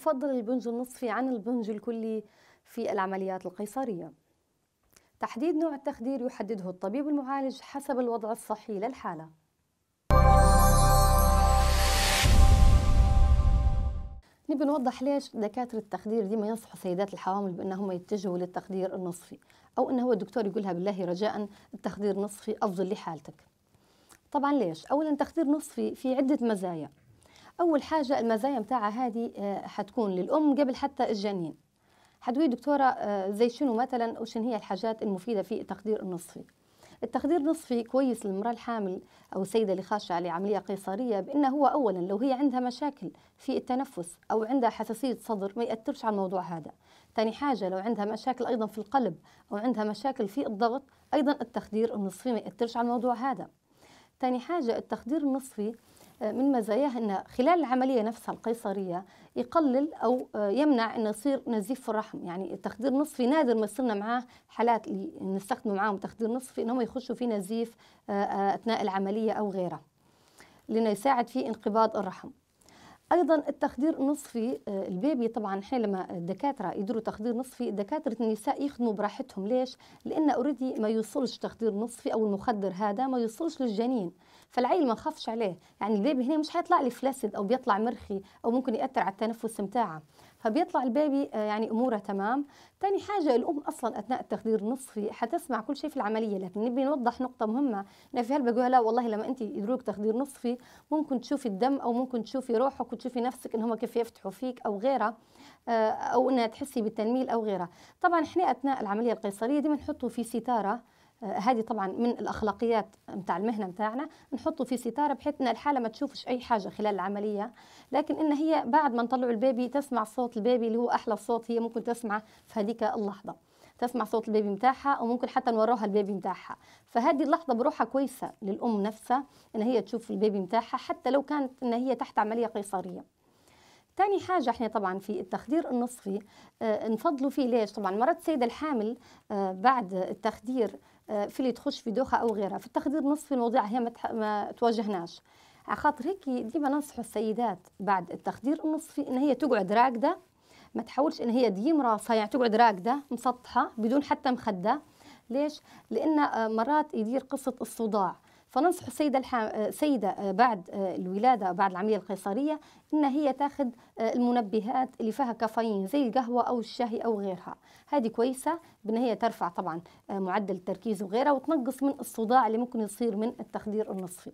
يفضل البنج النصفي عن البنج الكلي في العمليات القيصرية تحديد نوع التخدير يحدده الطبيب المعالج حسب الوضع الصحي للحالة نبي نوضح ليش دكاترة التخدير ديما ينصحوا سيدات الحوامل بأنهم يتجهوا للتخدير النصفي أو أنه هو الدكتور يقولها بالله رجاء التخدير النصفي أفضل لحالتك طبعا ليش؟ أولا تخدير نصفي في عدة مزايا اول حاجه المزايا متاعها هذه آه، حتكون للام قبل حتى الجنين حدوي دكتوره آه، زي شنو مثلا وشن هي الحاجات المفيده في التخدير النصفي التخدير النصفي كويس للمرأة الحامل أو السيدة اللي خاشة على عملية قيصرية بأنه هو أولا لو هي عندها مشاكل في التنفس أو عندها حساسية صدر ما يأثرش على الموضوع هذا ثاني حاجة لو عندها مشاكل أيضا في القلب أو عندها مشاكل في الضغط أيضا التخدير النصفي ما يأثرش على الموضوع هذا ثاني حاجة التخدير النصفي آه، من مزاياه أنه خلال العملية نفسها القيصرية يقلل أو آه، يمنع أنه يصير نزيف في الرحم يعني التخدير النصفي نادر ما يصيرنا معاه حالات اللي نستخدمه معاهم تخدير نصفي أنهم يخشوا في نزيف آه، أثناء العملية أو غيرها لأنه يساعد في انقباض الرحم ايضا التخدير النصفي آه، البيبي طبعا حينما الدكاتره يدروا تخدير نصفي دكاتره النساء يخدموا براحتهم ليش لان اوريدي ما يوصلش تخدير نصفي او المخدر هذا ما يوصلش للجنين فالعيل ما خافش عليه يعني البيبي هنا مش حيطلع لي فلاسد او بيطلع مرخي او ممكن ياثر على التنفس متاعه فبيطلع البيبي آه، يعني اموره تمام ثاني حاجه الام اصلا اثناء التخدير النصفي حتسمع كل شيء في العمليه لكن نبي نوضح نقطه مهمه انا في هل بقولها لا والله لما انت يدروك تخدير نصفي ممكن تشوفي الدم او ممكن تشوفي روحك وتشوفي نفسك ان هم كيف يفتحوا فيك او غيرها آه، او انها تحسي بالتنميل او غيرها طبعا احنا اثناء العمليه القيصريه دي بنحطه في ستاره آه، هذه طبعا من الاخلاقيات نتاع المهنه نتاعنا نحطه في ستاره بحيث ان الحاله ما تشوفش اي حاجه خلال العمليه لكن ان هي بعد ما نطلعوا البيبي تسمع صوت البيبي اللي هو احلى صوت هي ممكن تسمعه في هذيك اللحظه تسمع صوت البيبي نتاعها وممكن حتى نوروها البيبي نتاعها فهذه اللحظه بروحها كويسه للام نفسها ان هي تشوف البيبي نتاعها حتى لو كانت ان هي تحت عمليه قيصريه ثاني حاجة احنا طبعا في التخدير النصفي آه نفضلوا فيه ليش طبعا مرات السيدة الحامل آه بعد التخدير آه، في اللي تخش في دوخه او غيرها في التخدير نص في الموضوع هي ما, تح... ما تواجهناش خاطر هيك ديما ننصح السيدات بعد التخدير النص في ان هي تقعد راقده ما تحاولش ان هي ديم راسها يعني تقعد راقده مسطحه بدون حتى مخده ليش لان آه، مرات يدير قصه الصداع فننصح السيدة الحام... سيدة آه، بعد آه، الولادة بعد العملية القيصرية إن هي تاخذ آه، المنبهات اللي فيها كافيين زي القهوة أو الشاهي أو غيرها هذه كويسة بأن هي ترفع طبعا معدل التركيز وغيرها وتنقص من الصداع اللي ممكن يصير من التخدير النصفي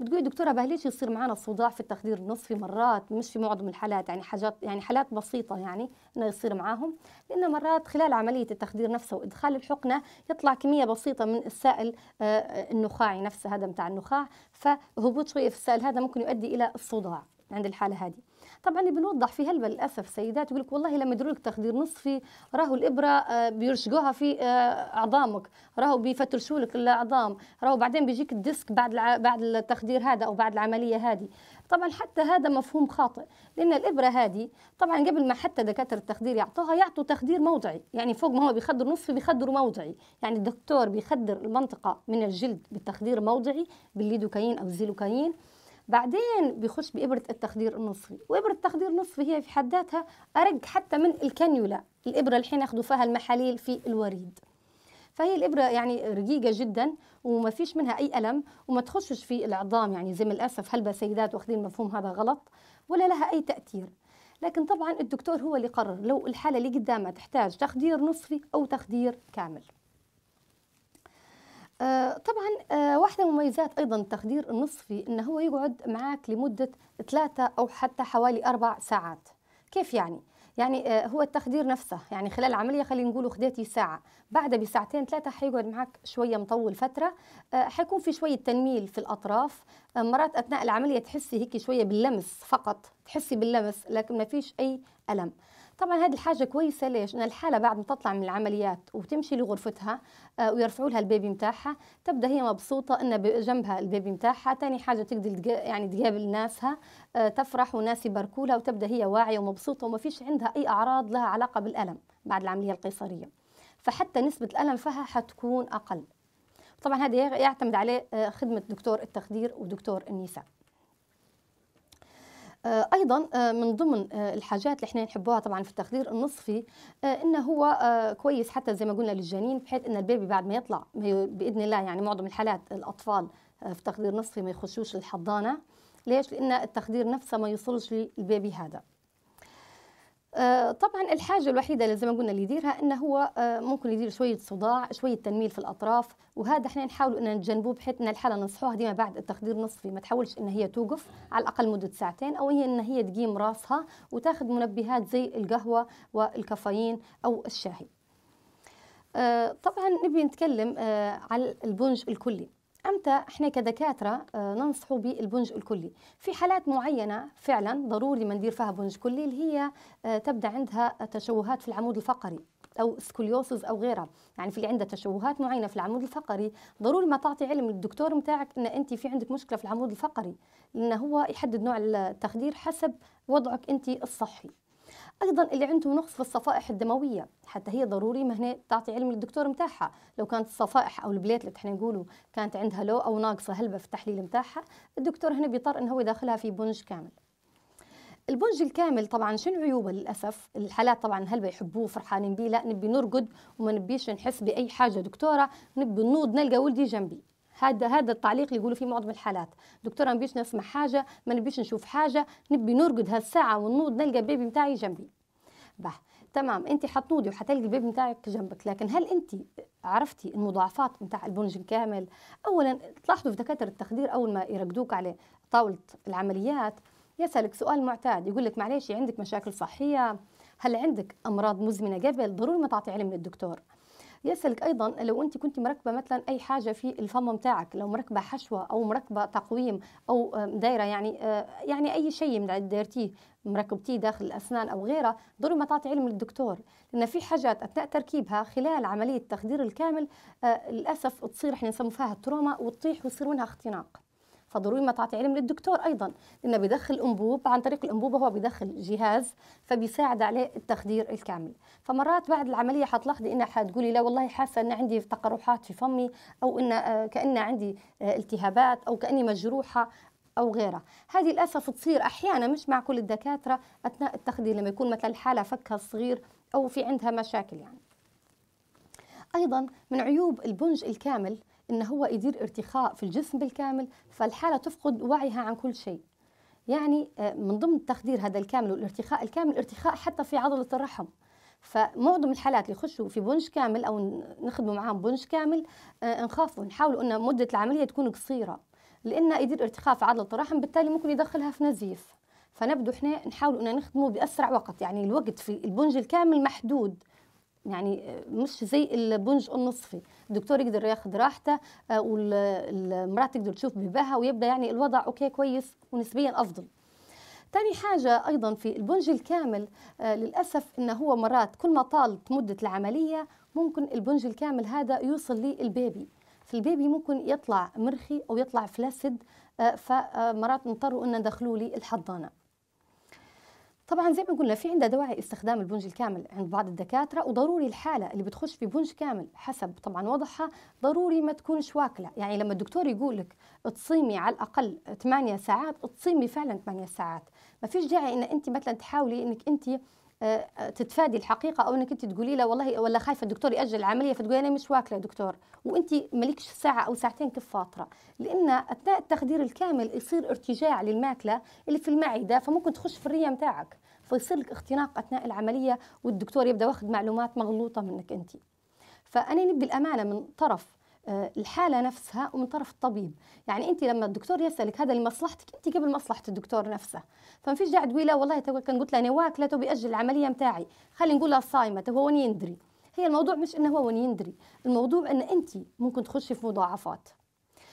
بتقولي دكتوره بقى ليش يصير معنا صداع في التخدير النصفي مرات مش في معظم الحالات يعني حاجات يعني حالات بسيطه يعني انه يصير معاهم لانه مرات خلال عمليه التخدير نفسه وادخال الحقنه يطلع كميه بسيطه من السائل آه، النخاعي يعني نفسه هذا بتاع النخاع فهبوط شويه في السائل هذا ممكن يؤدي الى الصداع عند الحاله هذه طبعا اللي بنوضح فيها للاسف سيدات يقول لك والله لما يديروا لك تخدير نصفي راهو الابره آه، بيرشقوها في آه، عظامك راهو بيفترشوا لك العظام راهو بعدين بيجيك الديسك بعد بعد التخدير هذا او بعد العمليه هذه طبعا حتى هذا مفهوم خاطئ لان الابره هذه طبعا قبل ما حتى دكاتره التخدير يعطوها يعطوا تخدير موضعي يعني فوق ما هو بيخدر نصفي بيخدروا موضعي يعني الدكتور بيخدر المنطقه من الجلد بالتخدير موضعي بالليدوكاين او الزيلوكاين بعدين بيخش بإبرة التخدير النصفي وإبرة التخدير النصفي هي في حد ذاتها أرق حتى من الكانيولا الإبرة الحين ياخذوا فيها المحاليل في الوريد فهي الإبرة يعني رقيقة جدا وما فيش منها أي ألم وما تخشش في العظام يعني زي ما للأسف هلبة سيدات واخذين المفهوم هذا غلط ولا لها أي تأثير لكن طبعا الدكتور هو اللي قرر لو الحالة اللي قدامها تحتاج تخدير نصفي أو تخدير كامل آه، طبعا آه، واحدة من مميزات أيضا التخدير النصفي أنه هو يقعد معك لمدة ثلاثة أو حتى حوالي أربع ساعات كيف يعني؟ يعني آه، هو التخدير نفسه يعني خلال العملية خلينا نقول خديتي ساعة بعد بساعتين ثلاثة حيقعد معك شوية مطول فترة حيكون في شوية تنميل في الأطراف مرات أثناء العملية تحسي هيك شوية باللمس فقط تحسي باللمس لكن ما فيش أي ألم طبعا هذه الحاجه كويسه ليش؟ ان الحاله بعد ما تطلع من العمليات وتمشي لغرفتها آه، ويرفعوا لها البيبي متاعها تبدا هي مبسوطه ان جنبها البيبي متاعها ثاني حاجه تقدر يعني تقابل ناسها آه، تفرح وناس يباركوا لها وتبدا هي واعيه ومبسوطه وما فيش عندها اي اعراض لها علاقه بالالم بعد العمليه القيصريه فحتى نسبه الالم فيها حتكون اقل طبعا هذا يعتمد عليه آه، خدمه دكتور التخدير ودكتور النساء آه، ايضا آه، من ضمن آه، الحاجات اللي احنا نحبوها طبعا في التخدير النصفي انه هو كويس حتى زي ما قلنا للجنين بحيث ان البيبي بعد ما يطلع باذن الله يعني معظم الحالات الاطفال في تخدير نصفي ما يخشوش الحضانه ليش لان التخدير نفسه ما يوصلش للبيبي هذا آه، طبعا الحاجه الوحيده اللي زي ما قلنا اللي يديرها انه هو آه، ممكن يدير شويه صداع شويه تنميل في الاطراف وهذا احنا نحاول ان نتجنبوه بحيث ان الحاله ننصحوها ديما بعد التخدير نصفي ما تحاولش ان هي توقف على الاقل مده ساعتين او هي ان هي تقيم راسها وتاخذ منبهات زي القهوه والكافيين او الشاهي آه، طبعا نبي نتكلم على البنج الكلي امتى احنا كدكاتره آه، ننصح بالبنج الكلي في حالات معينه فعلا ضروري ما ندير فيها بنج كلي اللي هي آه، تبدا عندها تشوهات في العمود الفقري او سكوليوسز او غيرها يعني في اللي عندها تشوهات معينه في العمود الفقري ضروري ما تعطي علم للدكتور متاعك ان انت في عندك مشكله في العمود الفقري لان هو يحدد نوع التخدير حسب وضعك انت الصحي ايضا اللي عنده نقص في الصفائح الدمويه حتى هي ضروري مهنه تعطي علم للدكتور متاعها لو كانت الصفائح او البليت اللي احنا نقولوا كانت عندها لو او ناقصه هلبه في التحليل متاعها الدكتور هنا بيضطر انه هو يدخلها في بنج كامل البنج الكامل طبعا شنو عيوبه للاسف الحالات طبعا هل بيحبوه فرحانين بيه لا نبي نرقد وما نبيش نحس باي حاجه دكتوره نبي نوض نلقى ولدي جنبي هذا هذا التعليق اللي يقولوا فيه معظم الحالات دكتوره ما نبيش نسمع حاجه ما نبيش نشوف حاجه نبي نرقد هالساعه ونوض نلقى بيبي نتاعي جنبي بح تمام انت حتنوضي وحتلقي البيبي نتاعك جنبك لكن هل انت عرفتي المضاعفات نتاع البنج الكامل اولا تلاحظوا في دكاتره التخدير اول ما يرقدوك على طاوله العمليات يسالك سؤال معتاد يقول لك معلش عندك مشاكل صحيه هل عندك امراض مزمنه قبل ضروري ما تعطي علم للدكتور يسألك أيضا لو أنت كنت مركبة مثلا أي حاجة في الفم بتاعك لو مركبة حشوة أو مركبة تقويم أو دايرة يعني آه، يعني أي شيء من دايرتيه مركبتيه داخل الأسنان أو غيرها ضروري ما تعطي علم للدكتور لأن في حاجات أثناء تركيبها خلال عملية التخدير الكامل آه، للأسف تصير احنا نسموها التروما وتطيح ويصير منها اختناق فضروري ما تعطي علم للدكتور ايضا لانه بيدخل انبوب عن طريق الانبوبه هو بيدخل جهاز فبيساعد عليه التخدير الكامل فمرات بعد العمليه حتلاحظي انها حتقولي لا والله حاسه ان عندي تقرحات في فمي او ان آه، كان عندي آه، التهابات او كاني مجروحه او غيرها هذه للاسف تصير احيانا مش مع كل الدكاتره اثناء التخدير لما يكون مثلا الحاله فكها صغير او في عندها مشاكل يعني ايضا من عيوب البنج الكامل إن هو يدير ارتخاء في الجسم بالكامل فالحالة تفقد وعيها عن كل شيء يعني آه، من ضمن تخدير هذا الكامل والارتخاء الكامل ارتخاء حتى في عضلة الرحم فمعظم الحالات اللي يخشوا في بنش كامل او نخدموا معاهم بنش كامل آه، نخافوا نحاولوا ان مده العمليه تكون قصيره لان يدير ارتخاء في عضله الرحم بالتالي ممكن يدخلها في نزيف فنبدو احنا نحاول ان نخدمه باسرع وقت يعني الوقت في البنج الكامل محدود يعني مش زي البنج النصفي الدكتور يقدر ياخد راحته آه، والمراه تقدر تشوف بيبها ويبدا يعني الوضع اوكي كويس ونسبيا افضل تاني حاجة أيضا في البنج الكامل آه، للأسف إن هو مرات كل ما طالت مدة العملية ممكن البنج الكامل هذا يوصل للبيبي فالبيبي ممكن يطلع مرخي أو يطلع فلاسد آه، فمرات نضطروا إن ندخلوا للحضانة طبعا زي ما قلنا في عندها دواعي استخدام البنج الكامل عند بعض الدكاتره وضروري الحاله اللي بتخش في بنج كامل حسب طبعا وضعها ضروري ما تكونش واكله يعني لما الدكتور يقول لك تصيمي على الاقل 8 ساعات تصيمي فعلا 8 ساعات ما فيش داعي ان انت مثلا تحاولي انك انت آه، آه، تتفادي الحقيقه او انك انت تقولي له والله ولا خايفه الدكتور ياجل العمليه فتقولي انا مش واكله يا دكتور وانت مالكش ساعه او ساعتين كيف فاطره لان اثناء التخدير الكامل يصير ارتجاع للماكله اللي في المعده فممكن تخش في الريه متاعك فيصير لك اختناق اثناء العمليه والدكتور يبدا واخذ معلومات مغلوطه منك انت فانا نبي الامانه من طرف آه، الحاله نفسها ومن طرف الطبيب يعني انت لما الدكتور يسالك هذا لمصلحتك انت قبل مصلحه الدكتور نفسه فما فيش داعي تقولي لا والله كان قلت انا واكله تو باجل العمليه متاعي خلي نقولها صايمه تو هو وين يندري هي الموضوع مش انه هو وين يندري الموضوع ان انت ممكن تخشي في مضاعفات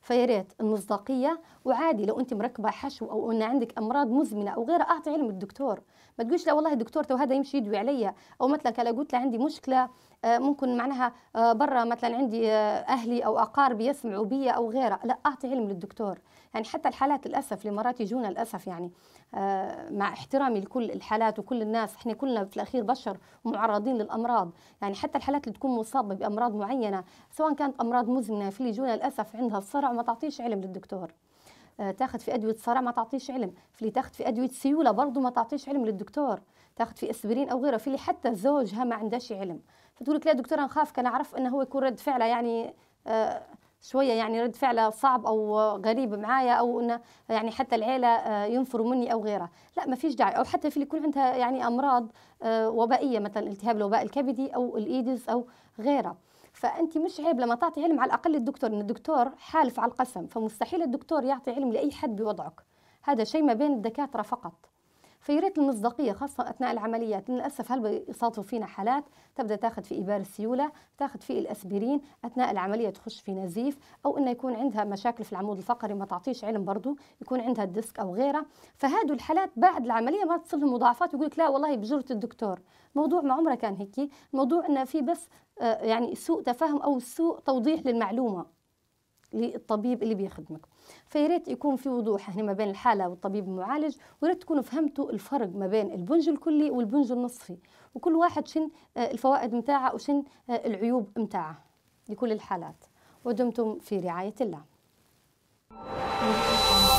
فيا ريت المصداقيه وعادي لو انت مركبه حشو او ان عندك امراض مزمنه او غيرها اعطي علم الدكتور ما تقوليش لا والله الدكتور تو هذا يمشي يدوي عليا او مثلا لو قلت له عندي مشكله آه، ممكن معناها آه، برا مثلا عندي آه، اهلي او اقاربي يسمعوا بي او غيره لا اعطي علم للدكتور يعني حتى الحالات للاسف الامارات يجونا للاسف يعني مع احترامي لكل الحالات وكل الناس احنا كلنا في الاخير بشر ومعرضين للامراض يعني حتى الحالات اللي تكون مصابه بامراض معينه سواء كانت امراض مزمنه في اللي يجونا للاسف عندها الصرع وما تعطيش علم للدكتور آه، تاخذ في ادويه صرع ما تعطيش علم في اللي تاخذ في ادويه سيوله برضه ما تعطيش علم للدكتور تاخذ في اسبرين او غيره في اللي حتى زوجها ما عندهاش علم فتقول لك لا دكتور انا خاف كان اعرف انه هو يكون رد فعله يعني آه، شويه يعني رد فعله صعب او غريب معايا او انه يعني حتى العيله آه، ينفروا مني او غيره لا ما فيش داعي او حتى في اللي يكون عندها يعني امراض وبائيه مثلا التهاب الوباء الكبدي او الايدز او غيره فانت مش عيب لما تعطي علم على الاقل الدكتور ان الدكتور حالف على القسم فمستحيل الدكتور يعطي علم لاي حد بوضعك هذا شيء ما بين الدكاتره فقط فيريت المصداقية خاصة أثناء العمليات للأسف هل بيصادفوا فينا حالات تبدأ تاخذ في إبار السيولة تاخذ في الأسبرين أثناء العملية تخش في نزيف أو أنه يكون عندها مشاكل في العمود الفقري ما تعطيش علم برضو يكون عندها الديسك أو غيره فهذه الحالات بعد العملية ما لهم مضاعفات يقول لك لا والله بجرة الدكتور الموضوع ما عمره كان هيك الموضوع أنه في بس آه، يعني سوء تفاهم أو سوء توضيح للمعلومة للطبيب اللي بيخدمك فياريت يكون في وضوح هنا ما بين الحالة والطبيب المعالج وياريت تكونوا فهمتوا الفرق ما بين البنج الكلي والبنج النصفي وكل واحد شن آه، الفوائد متاعه وشن آه، العيوب متاعه لكل الحالات ودمتم في رعاية الله